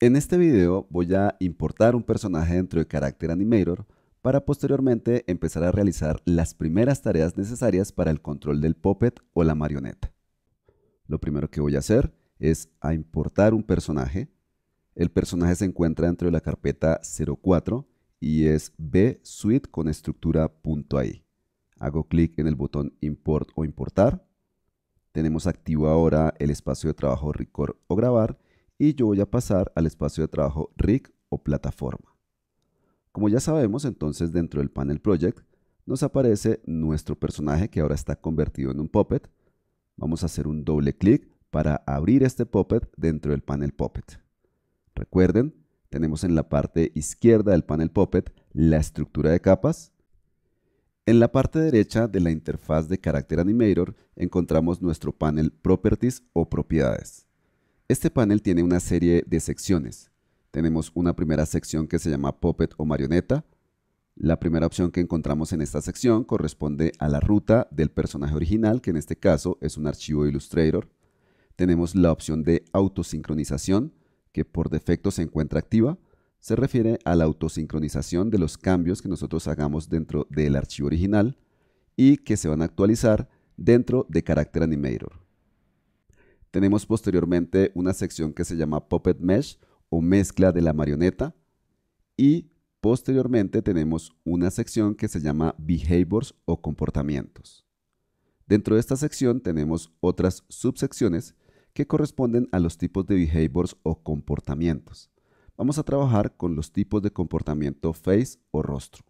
En este video voy a importar un personaje dentro de Character Animator para posteriormente empezar a realizar las primeras tareas necesarias para el control del puppet o la marioneta. Lo primero que voy a hacer es a importar un personaje. El personaje se encuentra dentro de la carpeta 04 y es B Suite con estructura Hago clic en el botón Import o Importar. Tenemos activo ahora el espacio de trabajo Record o Grabar y yo voy a pasar al espacio de trabajo rig o plataforma. Como ya sabemos, entonces dentro del panel project nos aparece nuestro personaje que ahora está convertido en un puppet. Vamos a hacer un doble clic para abrir este puppet dentro del panel puppet. Recuerden, tenemos en la parte izquierda del panel puppet la estructura de capas. En la parte derecha de la interfaz de Character Animator encontramos nuestro panel Properties o Propiedades. Este panel tiene una serie de secciones. Tenemos una primera sección que se llama Puppet o marioneta. La primera opción que encontramos en esta sección corresponde a la ruta del personaje original, que en este caso es un archivo Illustrator. Tenemos la opción de autosincronización, que por defecto se encuentra activa. Se refiere a la autosincronización de los cambios que nosotros hagamos dentro del archivo original y que se van a actualizar dentro de Character Animator. Tenemos posteriormente una sección que se llama Puppet Mesh o mezcla de la marioneta y posteriormente tenemos una sección que se llama Behaviors o comportamientos. Dentro de esta sección tenemos otras subsecciones que corresponden a los tipos de behaviors o comportamientos. Vamos a trabajar con los tipos de comportamiento face o rostro.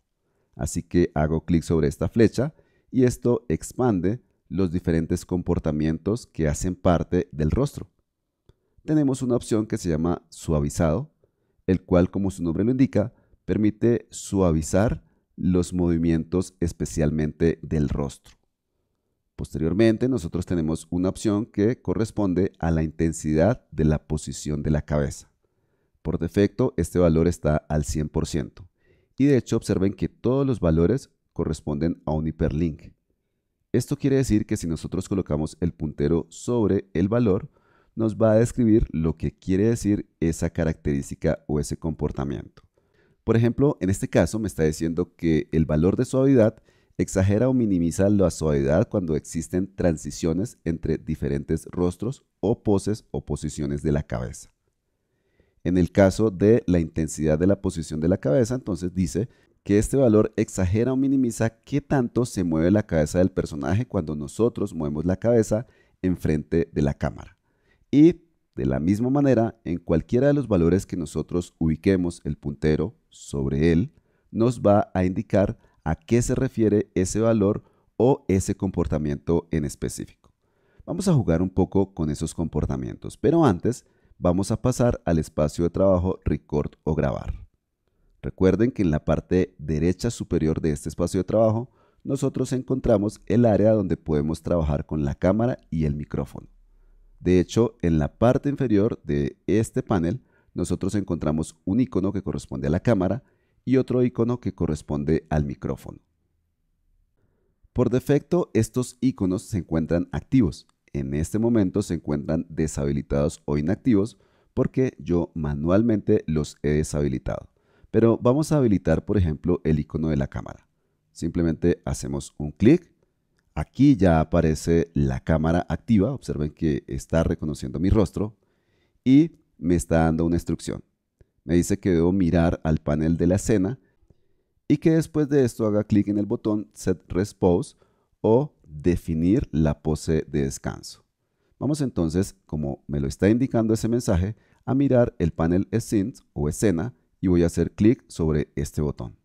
Así que hago clic sobre esta flecha y esto expande los diferentes comportamientos que hacen parte del rostro. Tenemos una opción que se llama suavizado, el cual, como su nombre lo indica, permite suavizar los movimientos especialmente del rostro. Posteriormente, nosotros tenemos una opción que corresponde a la intensidad de la posición de la cabeza. Por defecto, este valor está al 100%. Y de hecho, observen que todos los valores corresponden a un hiperlink. Esto quiere decir que si nosotros colocamos el puntero sobre el valor, nos va a describir lo que quiere decir esa característica o ese comportamiento. Por ejemplo, en este caso me está diciendo que el valor de suavidad exagera o minimiza la suavidad cuando existen transiciones entre diferentes rostros o poses o posiciones de la cabeza. En el caso de la intensidad de la posición de la cabeza, entonces dice que este valor exagera o minimiza qué tanto se mueve la cabeza del personaje cuando nosotros movemos la cabeza enfrente de la cámara. Y de la misma manera, en cualquiera de los valores que nosotros ubiquemos el puntero sobre él, nos va a indicar a qué se refiere ese valor o ese comportamiento en específico. Vamos a jugar un poco con esos comportamientos, pero antes vamos a pasar al espacio de trabajo record o grabar. Recuerden que en la parte derecha superior de este espacio de trabajo, nosotros encontramos el área donde podemos trabajar con la cámara y el micrófono. De hecho, en la parte inferior de este panel, nosotros encontramos un icono que corresponde a la cámara y otro icono que corresponde al micrófono. Por defecto, estos iconos se encuentran activos. En este momento se encuentran deshabilitados o inactivos porque yo manualmente los he deshabilitado. Pero vamos a habilitar, por ejemplo, el icono de la cámara. Simplemente hacemos un clic. Aquí ya aparece la cámara activa. Observen que está reconociendo mi rostro y me está dando una instrucción. Me dice que debo mirar al panel de la escena y que después de esto haga clic en el botón Set Response o definir la pose de descanso. Vamos entonces, como me lo está indicando ese mensaje, a mirar el panel Scenes o escena y voy a hacer clic sobre este botón.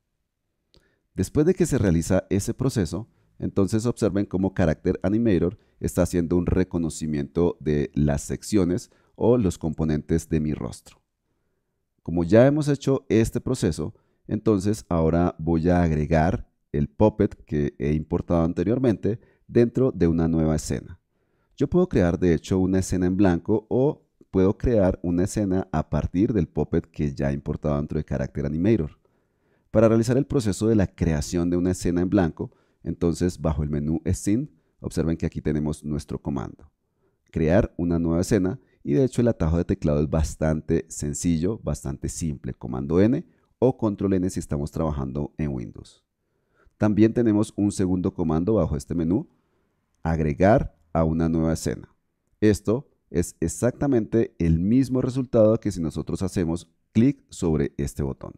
Después de que se realiza ese proceso, entonces observen cómo Character Animator está haciendo un reconocimiento de las secciones o los componentes de mi rostro. Como ya hemos hecho este proceso, entonces ahora voy a agregar el puppet que he importado anteriormente dentro de una nueva escena. Yo puedo crear de hecho una escena en blanco o puedo crear una escena a partir del Puppet que ya he importado dentro de Character Animator. Para realizar el proceso de la creación de una escena en blanco, entonces bajo el menú Scene, observen que aquí tenemos nuestro comando. Crear una nueva escena y de hecho el atajo de teclado es bastante sencillo, bastante simple. Comando N o Control N si estamos trabajando en Windows. También tenemos un segundo comando bajo este menú, agregar a una nueva escena. Esto es exactamente el mismo resultado que si nosotros hacemos clic sobre este botón.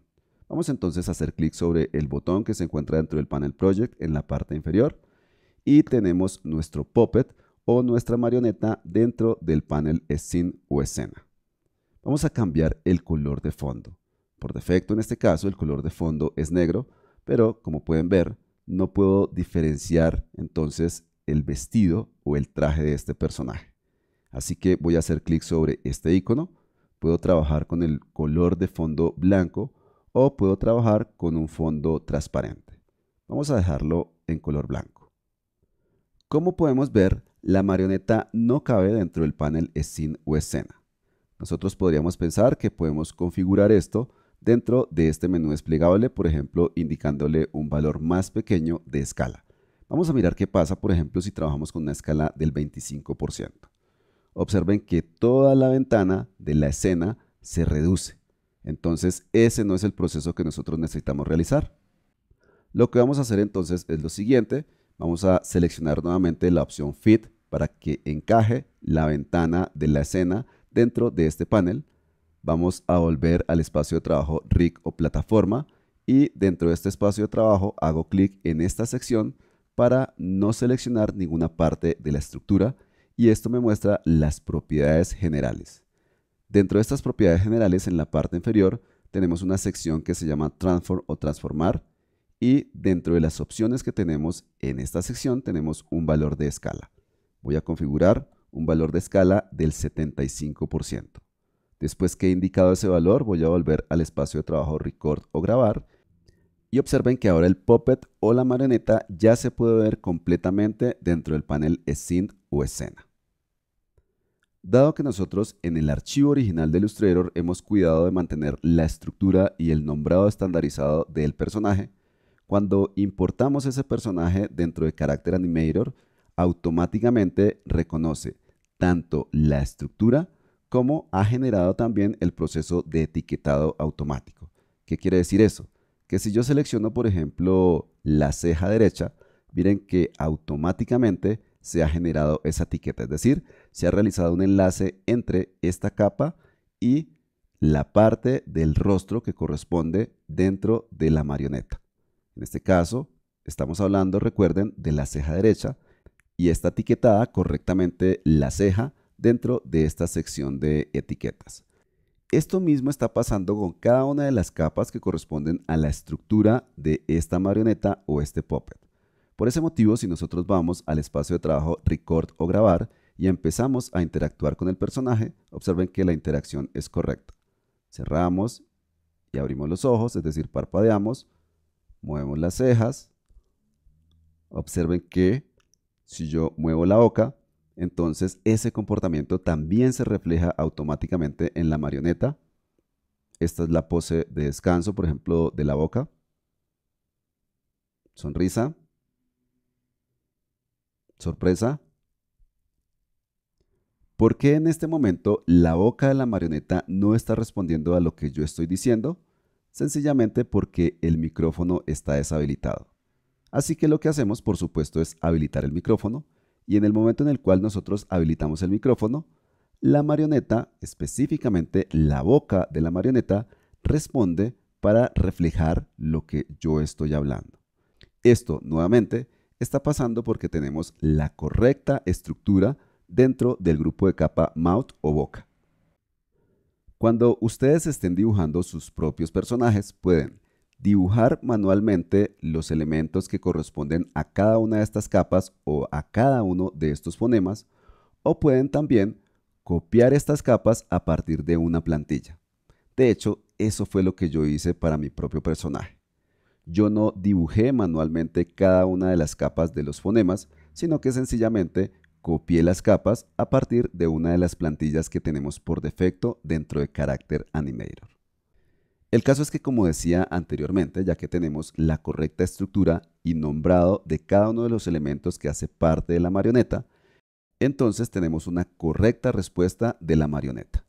Vamos entonces a hacer clic sobre el botón que se encuentra dentro del panel project en la parte inferior y tenemos nuestro puppet o nuestra marioneta dentro del panel scene o escena. Vamos a cambiar el color de fondo. Por defecto en este caso el color de fondo es negro, pero como pueden ver no puedo diferenciar entonces el vestido o el traje de este personaje. Así que voy a hacer clic sobre este icono. Puedo trabajar con el color de fondo blanco o puedo trabajar con un fondo transparente. Vamos a dejarlo en color blanco. Como podemos ver, la marioneta no cabe dentro del panel scene o escena. Nosotros podríamos pensar que podemos configurar esto dentro de este menú desplegable, por ejemplo, indicándole un valor más pequeño de escala. Vamos a mirar qué pasa, por ejemplo, si trabajamos con una escala del 25% observen que toda la ventana de la escena se reduce. Entonces, ese no es el proceso que nosotros necesitamos realizar. Lo que vamos a hacer entonces es lo siguiente. Vamos a seleccionar nuevamente la opción Fit para que encaje la ventana de la escena dentro de este panel. Vamos a volver al espacio de trabajo Rig o plataforma y dentro de este espacio de trabajo hago clic en esta sección para no seleccionar ninguna parte de la estructura y esto me muestra las propiedades generales. Dentro de estas propiedades generales, en la parte inferior, tenemos una sección que se llama Transform o Transformar y dentro de las opciones que tenemos en esta sección tenemos un valor de escala. Voy a configurar un valor de escala del 75%. Después que he indicado ese valor, voy a volver al espacio de trabajo Record o Grabar y observen que ahora el puppet o la marioneta ya se puede ver completamente dentro del panel Scene o Escena. Dado que nosotros en el archivo original de Illustrator hemos cuidado de mantener la estructura y el nombrado estandarizado del personaje, cuando importamos ese personaje dentro de Character Animator, automáticamente reconoce tanto la estructura como ha generado también el proceso de etiquetado automático. ¿Qué quiere decir eso? Que si yo selecciono, por ejemplo, la ceja derecha, miren que automáticamente se ha generado esa etiqueta, es decir, se ha realizado un enlace entre esta capa y la parte del rostro que corresponde dentro de la marioneta. En este caso, estamos hablando, recuerden, de la ceja derecha y está etiquetada correctamente la ceja dentro de esta sección de etiquetas. Esto mismo está pasando con cada una de las capas que corresponden a la estructura de esta marioneta o este puppet. Por ese motivo, si nosotros vamos al espacio de trabajo record o grabar y empezamos a interactuar con el personaje, observen que la interacción es correcta. Cerramos y abrimos los ojos, es decir, parpadeamos, movemos las cejas. Observen que si yo muevo la boca, entonces ese comportamiento también se refleja automáticamente en la marioneta. Esta es la pose de descanso, por ejemplo, de la boca. Sonrisa. ¿Sorpresa? ¿Por qué en este momento la boca de la marioneta no está respondiendo a lo que yo estoy diciendo? Sencillamente porque el micrófono está deshabilitado. Así que lo que hacemos, por supuesto, es habilitar el micrófono y en el momento en el cual nosotros habilitamos el micrófono, la marioneta, específicamente la boca de la marioneta, responde para reflejar lo que yo estoy hablando. Esto, nuevamente, está pasando porque tenemos la correcta estructura dentro del grupo de capa mouth o boca. Cuando ustedes estén dibujando sus propios personajes, pueden dibujar manualmente los elementos que corresponden a cada una de estas capas o a cada uno de estos fonemas, o pueden también copiar estas capas a partir de una plantilla. De hecho, eso fue lo que yo hice para mi propio personaje yo no dibujé manualmente cada una de las capas de los fonemas, sino que sencillamente copié las capas a partir de una de las plantillas que tenemos por defecto dentro de Character Animator. El caso es que como decía anteriormente, ya que tenemos la correcta estructura y nombrado de cada uno de los elementos que hace parte de la marioneta, entonces tenemos una correcta respuesta de la marioneta.